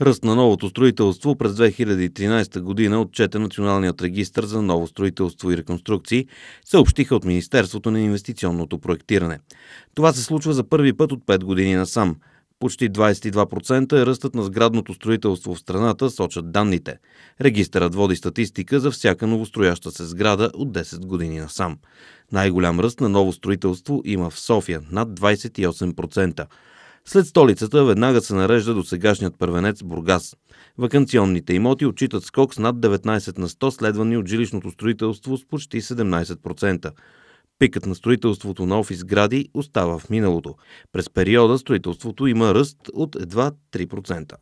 Ръст на новото строителство през 2013 година отчета Националният регистр за ново строителство и реконструкции, съобщиха от Министерството на инвестиционното проектиране. Това се случва за първи път от 5 години насам. Почти 22% е ръстът на сградното строителство в страната, сочат данните. Регистърът води статистика за всяка новострояща се сграда от 10 години насам. Най-голям ръст на ново строителство има в София – над 28%. След столицата веднага се нарежда до сегашният първенец Бургас. Ваканционните имоти отчитат скок с над 19 на 100, следвани от жилищното строителство с почти 17%. Пикът на строителството на офис гради остава в миналото. През периода строителството има ръст от едва 3%.